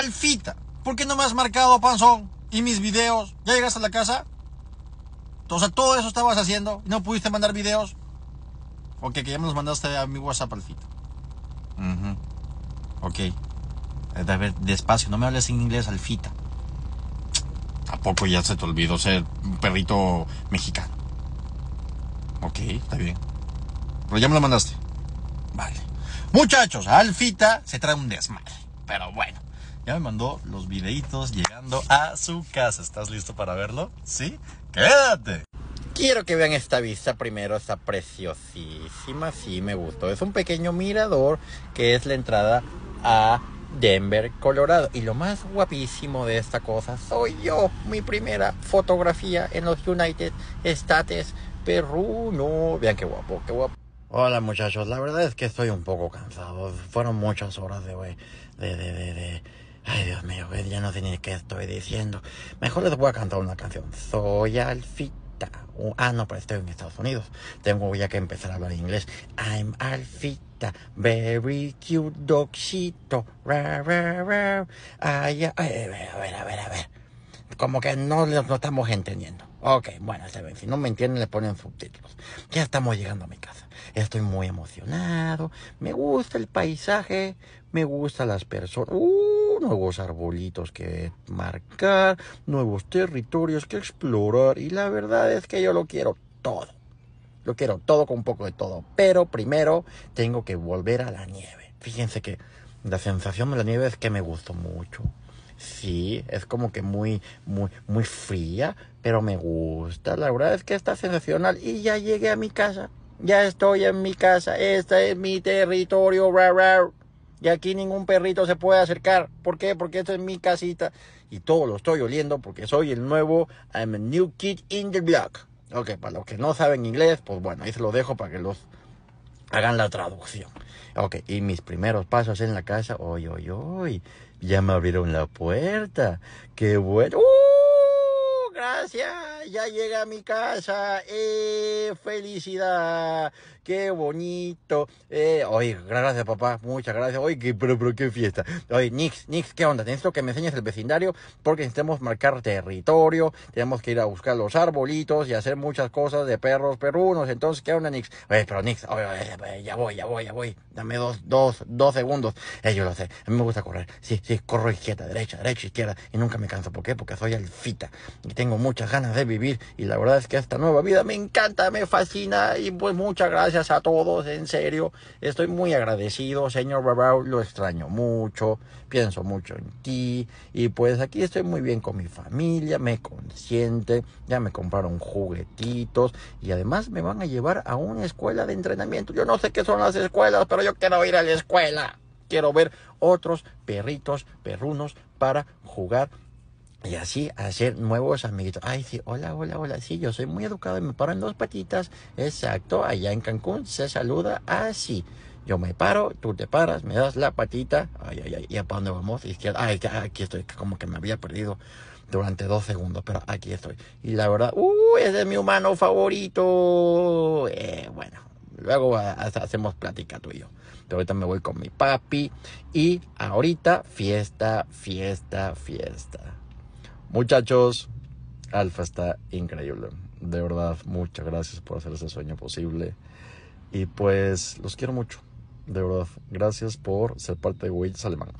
Alfita, ¿por qué no me has marcado, panzón? Y mis videos, ¿ya llegaste a la casa? Entonces, todo eso estabas haciendo y no pudiste mandar videos. Ok, que ya me los mandaste a mi WhatsApp, Alfita. Ok. Eh, a ver, despacio, no me hables en inglés, Alfita. ¿A poco ya se te olvidó ser un perrito mexicano? Ok, está bien. Pero ya me lo mandaste. Vale. Muchachos, Alfita se trae un desmadre. Pero bueno, me mandó los videitos llegando a su casa. ¿Estás listo para verlo? ¿Sí? ¡Quédate! Quiero que vean esta vista primero, está preciosísima, sí me gustó. Es un pequeño mirador que es la entrada a Denver, Colorado. Y lo más guapísimo de esta cosa soy yo, mi primera fotografía en los United States Perú. No, vean qué guapo, qué guapo. Hola muchachos, la verdad es que estoy un poco cansado. Fueron muchas horas de, de, de, de, de ya no sé ni qué estoy diciendo. Mejor les voy a cantar una canción. Soy Alfita. ah, no, pero estoy en Estados Unidos. Tengo ya que empezar a hablar inglés. I'm Alfita. Very cute dogcito. Ra, ra, ra. a ver, a ver, a ver. Como que no lo estamos entendiendo. Ok, bueno, Si no me entienden, le ponen subtítulos. Ya estamos llegando a mi casa. Estoy muy emocionado. Me gusta el paisaje. Me gustan las personas. Uh, nuevos arbolitos que marcar, nuevos territorios que explorar y la verdad es que yo lo quiero todo. Lo quiero todo con un poco de todo, pero primero tengo que volver a la nieve. Fíjense que la sensación de la nieve es que me gustó mucho. Sí, es como que muy, muy, muy fría, pero me gusta. La verdad es que está sensacional y ya llegué a mi casa. Ya estoy en mi casa. Este es mi territorio. Y aquí ningún perrito se puede acercar. ¿Por qué? Porque esta es mi casita. Y todo lo estoy oliendo porque soy el nuevo, I'm a new kid in the block. Ok, para los que no saben inglés, pues bueno, ahí se lo dejo para que los hagan la traducción. Ok, y mis primeros pasos en la casa, hoy, hoy, hoy, ya me abrieron la puerta. Qué bueno. ¡Uh! Gracias ya llega a mi casa, eh, felicidad, qué bonito. Eh, oye, gracias papá, muchas gracias. Oye, qué, pero, pero qué fiesta. Oye, Nix, Nix, ¿qué onda? Necesito que me enseñes el vecindario porque necesitamos marcar territorio, tenemos que ir a buscar los arbolitos y hacer muchas cosas de perros perunos. Entonces, ¿qué onda, Nix? Oye, pero Nix, oye, oye, ya voy, ya voy, ya voy. Dame dos, dos, dos segundos. Eh, yo lo sé, a mí me gusta correr. Sí, sí, corro izquierda, derecha, derecha, izquierda y nunca me canso. ¿Por qué? Porque soy alfita y tengo muchas ganas de vivir. Y la verdad es que esta nueva vida me encanta, me fascina y pues muchas gracias a todos, en serio. Estoy muy agradecido, señor Barbao, lo extraño mucho, pienso mucho en ti y pues aquí estoy muy bien con mi familia, me consiente, ya me compraron juguetitos y además me van a llevar a una escuela de entrenamiento. Yo no sé qué son las escuelas, pero yo quiero ir a la escuela. Quiero ver otros perritos, perrunos para jugar y así hacer nuevos amiguitos. Ay, sí, hola, hola, hola. Sí, yo soy muy educado y me paro en dos patitas. Exacto, allá en Cancún se saluda así. Yo me paro, tú te paras, me das la patita. Ay, ay, ay. ¿Y a dónde vamos? Izquierda. Ay, aquí estoy, como que me había perdido durante dos segundos, pero aquí estoy. Y la verdad, ¡uh! Ese es mi humano favorito. Eh, bueno, luego hacemos plática tú y yo. Pero ahorita me voy con mi papi. Y ahorita, fiesta, fiesta, fiesta. Muchachos, Alfa está increíble. De verdad, muchas gracias por hacer ese sueño posible. Y pues los quiero mucho. De verdad, gracias por ser parte de Wills Alemán.